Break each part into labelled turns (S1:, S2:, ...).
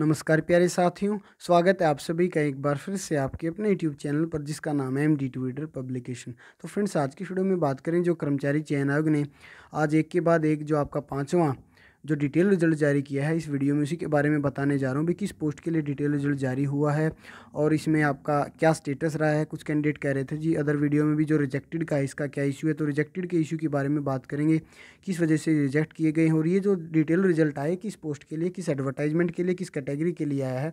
S1: नमस्कार प्यारे साथियों स्वागत है आप सभी का एक बार फिर से आपके अपने यूट्यूब चैनल पर जिसका नाम है एम डी ट्विटर पब्लिकेशन तो फ्रेंड्स आज की वीडियो में बात करें जो कर्मचारी चयन आयोग ने आज एक के बाद एक जो आपका पाँचवा जो डिटेल रिजल्ट जारी किया है इस वीडियो में उसी के बारे में बताने जा रहा हूँ भी किस पोस्ट के लिए डिटेल रिजल्ट जारी हुआ है और इसमें आपका क्या स्टेटस रहा है कुछ कैंडिडेट कह रहे थे जी अदर वीडियो में भी जो रिजेक्टेड का इसका क्या इशू है तो रिजेक्टेड के इशू के बारे में बात करेंगे किस वजह से रिजेक्ट किए गए हैं और ये जो डिटेल रिजल्ट आए किस पोस्ट के लिए किस एडवर्टाइजमेंट के लिए किस कैटेगरी के लिए आया है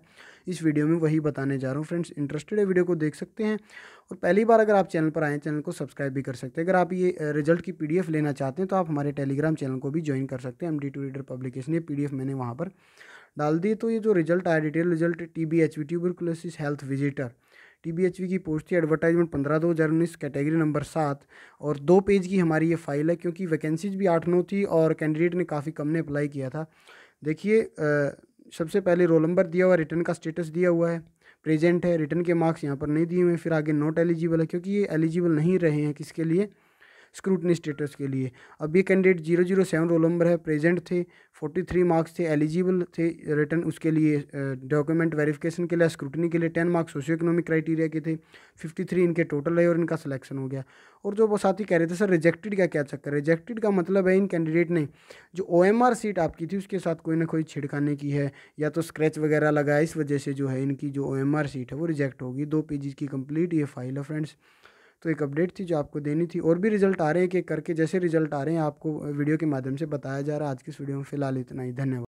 S1: इस वीडियो में वही बताने जा रहा हूँ फ्रेंड्स इंटरेस्टेड है वीडियो को देख सकते हैं और पहली बार अगर आप चैनल पर आएँ चैनल को सब्सक्राइब भी कर सकते हैं अगर आप ये रिजल्ट की पी लेना चाहते हैं तो आप हमारे टेलीग्राम चैनल को भी ज्वाइन कर सकते हैं M D two reader publication ये पी मैंने वहाँ पर डाल दी तो ये जो रिजल्ट आया detail result T B H V tuberculosis health visitor V की पोस्ट थी एडवर्टाइजमेंट पंद्रह दो हज़ार उन्नीस कैटेगरी नंबर सात और दो पेज की हमारी ये फाइल है क्योंकि वैकेंसीज भी आठ नौ थी और कैंडिडेट ने काफ़ी कम ने अप्लाई किया था देखिए सबसे पहले रोल नंबर दिया हुआ रिटर्न का स्टेटस दिया हुआ है प्रेजेंट है रिटर्न के मार्क्स यहाँ पर नहीं दिए हुए फिर आगे नॉट एलिजिबल है क्योंकि ये एलिजिबल नहीं रहे हैं किसके लिए स्क्रूटनी स्टेटस के लिए अब ये candidate zero zero seven roll number है प्रेजेंट थे फोर्टी थ्री मार्क्स थे एलिजिबल थे रिटर्न उसके लिए डॉक्यूमेंट वेरिफिकेशन के लिए स्क्रूटनी के लिए ten marks socio economic criteria के थे फिफ्टी थ्री इनके टोटल है और इनका सिलेक्शन हो गया और जो वो साथी कह रहे थे सर रिजेक्टेड का क्या चक्कर रिजेक्टेड का मतलब है इन कैंडिडेट ने जो ओ एम आर सीट आपकी थी उसके साथ कोई ना कोई छिड़काने की है या तो स्क्रैच वगैरह लगा इस वजह से जो है इनकी जो ओ एम आर सीट है वो रिजेक्ट होगी दो पेजेस की कंप्लीट ये फाइल है फ्रेंड्स तो एक अपडेट थी जो आपको देनी थी और भी रिजल्ट आ रहे हैं कि करके जैसे रिजल्ट आ रहे हैं आपको वीडियो के माध्यम से बताया जा रहा है आज की इस वीडियो में फिलहाल इतना ही धन्यवाद